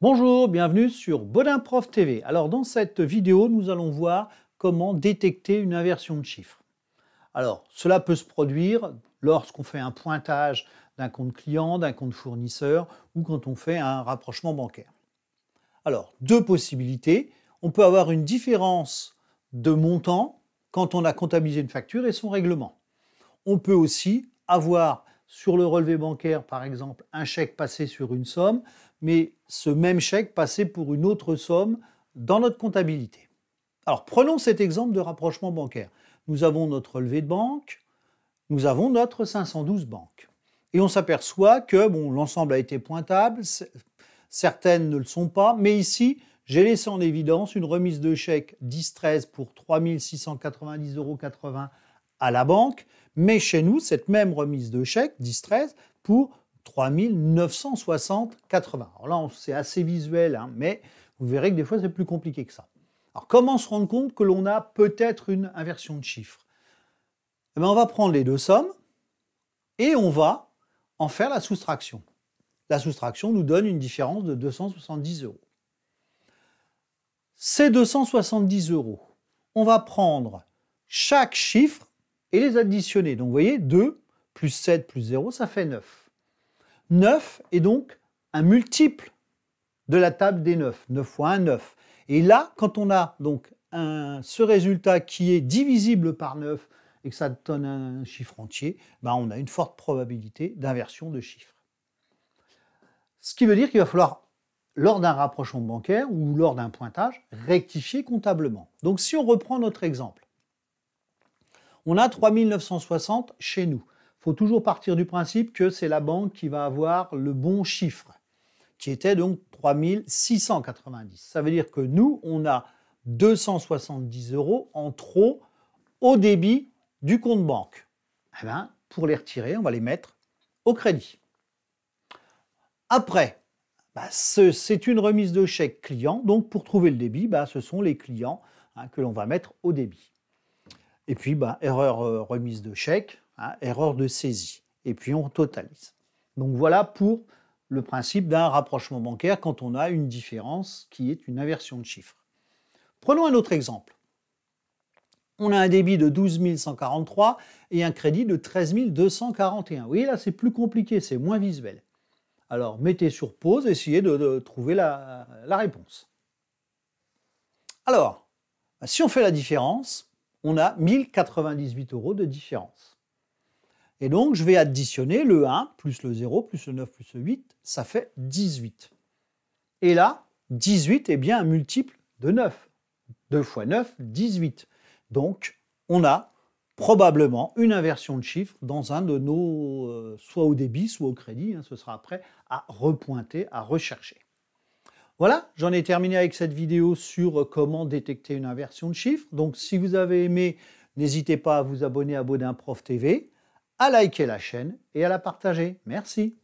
Bonjour, bienvenue sur Bodin Prof TV. Alors dans cette vidéo, nous allons voir comment détecter une inversion de chiffres. Alors cela peut se produire lorsqu'on fait un pointage d'un compte client, d'un compte fournisseur ou quand on fait un rapprochement bancaire. Alors deux possibilités. On peut avoir une différence de montant quand on a comptabilisé une facture et son règlement. On peut aussi avoir sur le relevé bancaire, par exemple, un chèque passé sur une somme mais ce même chèque passé pour une autre somme dans notre comptabilité. Alors prenons cet exemple de rapprochement bancaire. Nous avons notre levée de banque, nous avons notre 512 banque. Et on s'aperçoit que bon, l'ensemble a été pointable, certaines ne le sont pas, mais ici, j'ai laissé en évidence une remise de chèque 10-13 pour 3690,80 euros à la banque, mais chez nous, cette même remise de chèque 10,13 13 pour 3960 80. Alors là, c'est assez visuel, hein, mais vous verrez que des fois, c'est plus compliqué que ça. Alors, comment se rendre compte que l'on a peut-être une inversion de chiffres eh ben, On va prendre les deux sommes et on va en faire la soustraction. La soustraction nous donne une différence de 270 euros. Ces 270 euros, on va prendre chaque chiffre et les additionner. Donc, vous voyez, 2 plus 7 plus 0, ça fait 9. 9 est donc un multiple de la table des 9. 9 fois 1, 9. Et là, quand on a donc ce résultat qui est divisible par 9 et que ça donne un chiffre entier, ben, on a une forte probabilité d'inversion de chiffre. Ce qui veut dire qu'il va falloir, lors d'un rapprochement bancaire ou lors d'un pointage, rectifier comptablement. Donc si on reprend notre exemple, on a 3960 chez nous faut toujours partir du principe que c'est la banque qui va avoir le bon chiffre, qui était donc 3690. Ça veut dire que nous, on a 270 euros en trop au débit du compte banque. Eh ben, pour les retirer, on va les mettre au crédit. Après, bah, c'est une remise de chèque client. Donc, pour trouver le débit, bah, ce sont les clients hein, que l'on va mettre au débit. Et puis, bah, erreur euh, remise de chèque, Hein, erreur de saisie, et puis on totalise. Donc voilà pour le principe d'un rapprochement bancaire quand on a une différence qui est une inversion de chiffres. Prenons un autre exemple. On a un débit de 12 143 et un crédit de 13 241. Vous voyez là, c'est plus compliqué, c'est moins visuel. Alors mettez sur pause, essayez de, trouver la, réponse. Alors, si on fait la différence, on a 1098 euros de différence. Et donc, je vais additionner le 1 plus le 0 plus le 9 plus le 8, ça fait 18. Et là, 18 est eh bien un multiple de 9. 2 fois 9, 18. Donc, on a probablement une inversion de chiffre dans un de nos, euh, soit au débit, soit au crédit, hein, ce sera après, à repointer, à rechercher. Voilà, j'en ai terminé avec cette vidéo sur euh, comment détecter une inversion de chiffre. Donc si vous avez aimé, n'hésitez pas à vous abonner à Baudin Prof TV à liker la chaîne et à la partager. Merci.